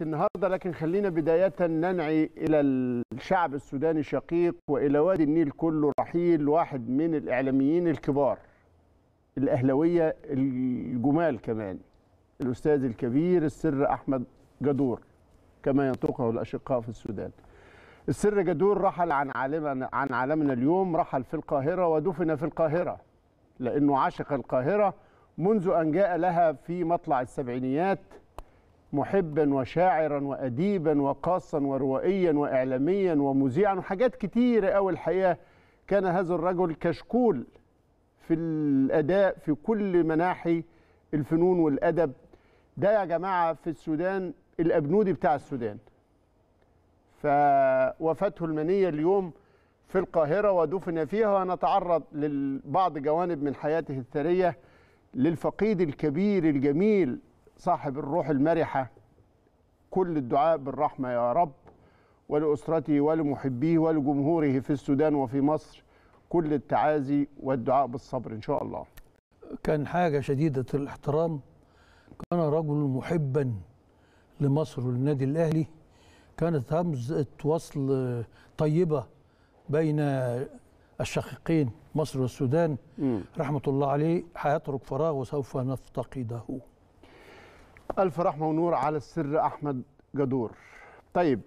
النهارده لكن خلينا بدايه ننعي الى الشعب السوداني شقيق والى وادي النيل كله رحيل واحد من الاعلاميين الكبار الاهلاويه الجمال كمان الاستاذ الكبير السر احمد جدور كما ينطقه الاشقاء في السودان. السر جدور رحل عن عالمنا عن عالمنا اليوم رحل في القاهره ودفن في القاهره لانه عشق القاهره منذ ان جاء لها في مطلع السبعينيات محبا وشاعرا وأديبا وقاصا وروائيا وإعلاميا ومذيعا وحاجات كتيرة قوي الحقيقة كان هذا الرجل كشكول في الأداء في كل مناحي الفنون والأدب ده يا جماعة في السودان الأبنودي بتاع السودان فوفاته المنية اليوم في القاهرة ودفن فيها ونتعرض لبعض جوانب من حياته الثرية للفقيد الكبير الجميل صاحب الروح المرحة كل الدعاء بالرحمة يا رب ولأسرته ولمحبيه ولجمهوره في السودان وفي مصر كل التعازي والدعاء بالصبر إن شاء الله كان حاجة شديدة الاحترام كان رجل محبا لمصر والنادي الأهلي كانت همزة وصل طيبة بين الشقيقين مصر والسودان م. رحمة الله عليه هيترك فراغ وسوف نفتقده ألف رحمة ونور على السر أحمد جدور طيب